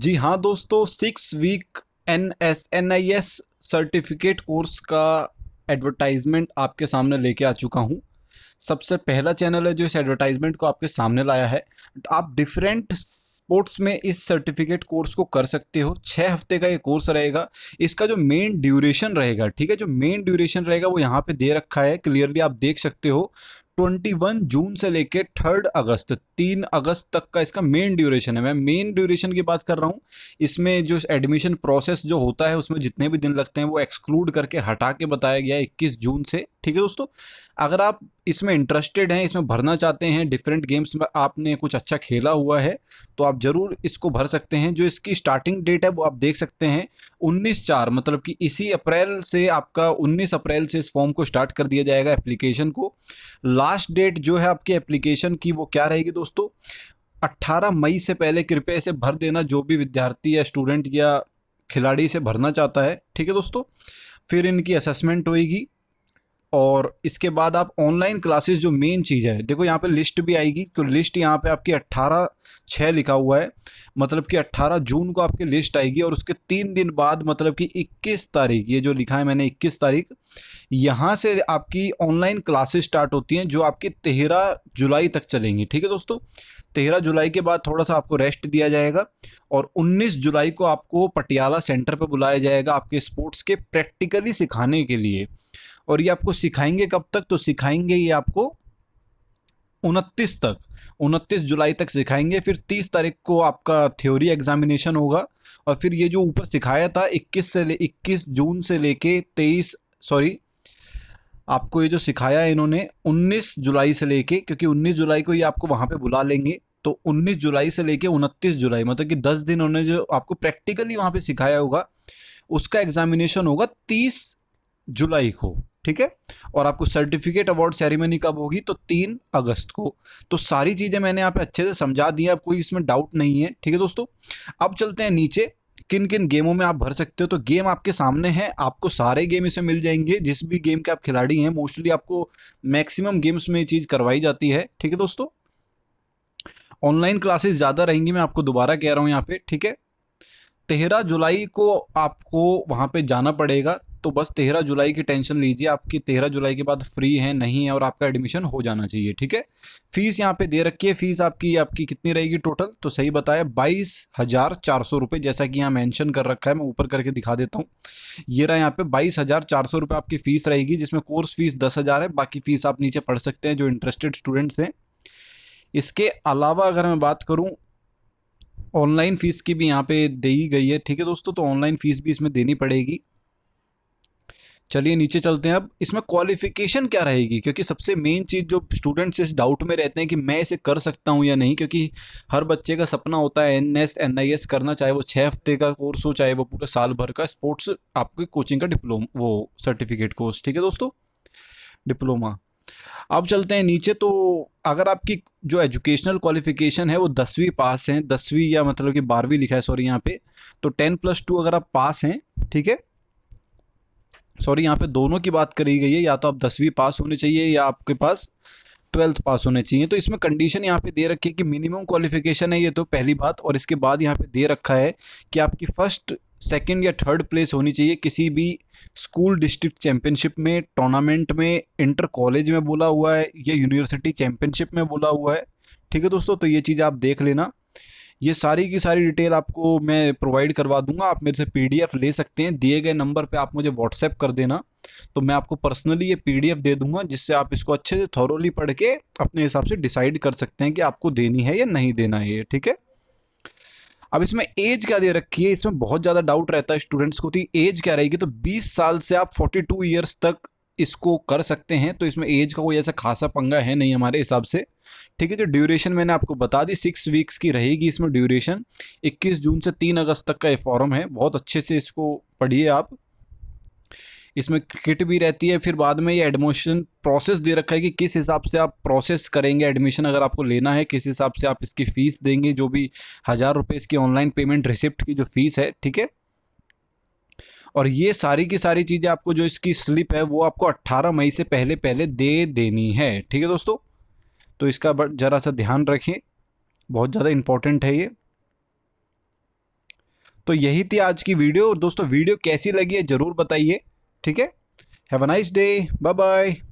जी हाँ दोस्तों six week N S N I S certificate course का एडवर्टाइजमेंट आपके सामने लेके आ चुका हूँ सबसे पहला चैनल है जो इस एडवर्टाइजमेंट को आपके सामने लाया है आप डिफरेंट स्पोर्ट्स में इस सर्टिफिकेट कोर्स को कर सकते हो छः हफ्ते का ये कोर्स रहेगा इसका जो मेन ड्यूरेशन रहेगा ठीक है जो मेन ड्यूरेशन रहेगा वो यहाँ पे दे रखा है क्लियरली आप देख सकते हो 21 जून से लेकर थर्ड अगस्त तीन अगस्त तक का इसका मेन ड्यूरेशन है मैं मेन ड्यूरेशन की बात कर रहा हूँ इसमें जो एडमिशन प्रोसेस जो होता है उसमें जितने भी दिन लगते हैं वो एक्सक्लूड करके हटा के बताया गया है इक्कीस जून से ठीक है दोस्तों अगर आप इसमें इंटरेस्टेड हैं इसमें भरना चाहते हैं डिफरेंट गेम्स में आपने कुछ अच्छा खेला हुआ है तो आप ज़रूर इसको भर सकते हैं जो इसकी स्टार्टिंग डेट है वो आप देख सकते हैं 19 चार मतलब कि इसी अप्रैल से आपका 19 अप्रैल से इस फॉर्म को स्टार्ट कर दिया जाएगा एप्लीकेशन को लास्ट डेट जो है आपकी एप्लीकेशन की वो क्या रहेगी दोस्तों अट्ठारह मई से पहले कृपया इसे भर देना जो भी विद्यार्थी या स्टूडेंट या खिलाड़ी इसे भरना चाहता है ठीक है दोस्तों फिर इनकी असेसमेंट होएगी और इसके बाद आप ऑनलाइन क्लासेस जो मेन चीज़ है देखो यहाँ पे लिस्ट भी आएगी तो लिस्ट यहाँ पे आपकी 18 छः लिखा हुआ है मतलब कि 18 जून को आपकी लिस्ट आएगी और उसके तीन दिन बाद मतलब कि 21 तारीख ये जो लिखा है मैंने 21 तारीख यहाँ से आपकी ऑनलाइन क्लासेस स्टार्ट होती हैं जो आपकी तेरह जुलाई तक चलेंगी ठीक है दोस्तों तेरह जुलाई के बाद थोड़ा सा आपको रेस्ट दिया जाएगा और 19 जुलाई को आपको पटियाला सेंटर पर बुलाया जाएगा आपके स्पोर्ट्स के प्रैक्टिकली सिखाने के लिए और ये आपको सिखाएंगे कब तक तो सिखाएंगे ये आपको उनतीस तक उनतीस जुलाई तक सिखाएंगे फिर तीस तारीख को आपका थ्योरी एग्जामिनेशन होगा और फिर ये जो ऊपर सिखाया था इक्कीस से ले इक्कीस जून से लेके तेईस सॉरी आपको ये जो सिखाया इन्होंने 19 जुलाई से लेके क्योंकि 19 जुलाई को ये आपको वहाँ पे बुला लेंगे तो 19 जुलाई से लेके 29 जुलाई मतलब कि 10 दिन उन्होंने जो आपको प्रैक्टिकली वहाँ पे सिखाया होगा उसका एग्जामिनेशन होगा 30 जुलाई को ठीक है और आपको सर्टिफिकेट अवार्ड सेरेमनी कब होगी तो तीन अगस्त को तो सारी चीज़ें मैंने आप अच्छे से समझा दी है अब कोई इसमें डाउट नहीं है ठीक है दोस्तों अब चलते हैं नीचे किन किन गेमों में आप भर सकते हो तो गेम आपके सामने है आपको सारे गेम इसमें मिल जाएंगे जिस भी गेम के आप खिलाड़ी हैं मोस्टली आपको मैक्सिमम गेम्स में ये चीज़ करवाई जाती है ठीक है दोस्तों ऑनलाइन क्लासेस ज़्यादा रहेंगी मैं आपको दोबारा कह रहा हूँ यहाँ पे ठीक है तेरह जुलाई को आपको वहां पे जाना पड़ेगा तो बस तेरह जुलाई की टेंशन लीजिए आपकी तेरह जुलाई के बाद फ्री है नहीं है और आपका एडमिशन हो जाना चाहिए ठीक है फीस यहाँ पे दे रखी है फीस आपकी आपकी कितनी रहेगी टोटल तो सही बताया बाईस हजार चार सौ रुपये जैसा कि यहाँ मेंशन कर रखा है मैं ऊपर करके दिखा देता हूँ ये रहा यहाँ पे बाईस हजार चार सौ रुपये आपकी फीस रहेगी जिसमें कोर्स फीस दस हजार है बाकी फीस आप नीचे पढ़ सकते हैं जो इंटरेस्टेड स्टूडेंट्स हैं इसके अलावा अगर मैं बात करूँ ऑनलाइन फ़ीस की भी यहाँ पे दी गई है ठीक है दोस्तों तो ऑनलाइन फ़ीस भी इसमें देनी पड़ेगी चलिए नीचे चलते हैं अब इसमें क्वालिफिकेशन क्या रहेगी क्योंकि सबसे मेन चीज़ जो स्टूडेंट्स इस डाउट में रहते हैं कि मैं इसे कर सकता हूँ या नहीं क्योंकि हर बच्चे का सपना होता है N S N I S करना चाहे वो छः हफ्ते का कोर्स हो चाहे वो पूरा साल भर का स्पोर्ट्स आपकी कोचिंग का डिप्लोम वो सर्टिफिकेट कोर्स ठीक है दोस्तों डिप्लोमा अब चलते हैं नीचे तो अगर आपकी जो एजुकेशनल क्वालिफिकेशन है वो दसवीं पास हैं दसवीं या मतलब कि बारहवीं लिखा है सॉरी यहाँ पे तो टेन प्लस टू अगर आप पास हैं ठीक है सॉरी यहाँ पे दोनों की बात करी गई है या तो आप दसवीं पास होने चाहिए या आपके पास ट्वेल्थ पास होने चाहिए तो इसमें कंडीशन यहाँ पे दे रखी है कि मिनिमम क्वालिफिकेशन है ये तो पहली बात और इसके बाद यहाँ पे दे रखा है कि आपकी फर्स्ट सेकेंड या थर्ड प्लेस होनी चाहिए किसी भी स्कूल डिस्ट्रिक्ट चैंपियनशिप में टूर्नामेंट में इंटर कॉलेज में बोला हुआ है या यूनिवर्सिटी चैम्पियनशिप में बोला हुआ है ठीक है दोस्तों तो ये चीज़ आप देख लेना ये सारी की सारी डिटेल आपको मैं प्रोवाइड करवा दूंगा आप मेरे से पीडीएफ ले सकते हैं दिए गए नंबर पे आप मुझे व्हाट्सएप कर देना तो मैं आपको पर्सनली ये पीडीएफ दे दूंगा जिससे आप इसको अच्छे से थॉरोली पढ़ के अपने हिसाब से डिसाइड कर सकते हैं कि आपको देनी है या नहीं देना है ये ठीक है अब इसमें एज क्या दे रखी है इसमें बहुत ज़्यादा डाउट रहता है स्टूडेंट्स को कि एज क्या रहेगी तो 20 साल से आप 42 इयर्स तक इसको कर सकते हैं तो इसमें एज का कोई ऐसा खासा पंगा है नहीं हमारे हिसाब से ठीक है जो ड्यूरेशन मैंने आपको बता दी सिक्स वीक्स की रहेगी इसमें ड्यूरेशन 21 जून से 3 अगस्त तक का ये फॉरम है बहुत अच्छे से इसको पढ़िए आप इसमें किट भी रहती है फिर बाद में ये एडमिशन प्रोसेस दे रखा है कि किस हिसाब से आप प्रोसेस करेंगे एडमिशन अगर आपको लेना है किस हिसाब से आप इसकी फ़ीस देंगे जो भी हज़ार रुपये इसकी ऑनलाइन पेमेंट रिसिप्ट की जो फ़ीस है ठीक है और ये सारी की सारी चीज़ें आपको जो इसकी स्लिप है वो आपको 18 मई से पहले पहले दे देनी है ठीक है दोस्तों तो इसका ज़रा सा ध्यान रखें बहुत ज़्यादा इम्पोर्टेंट है ये तो यही थी आज की वीडियो दोस्तों वीडियो कैसी लगी है ज़रूर बताइए ठीक है have a nice day bye bye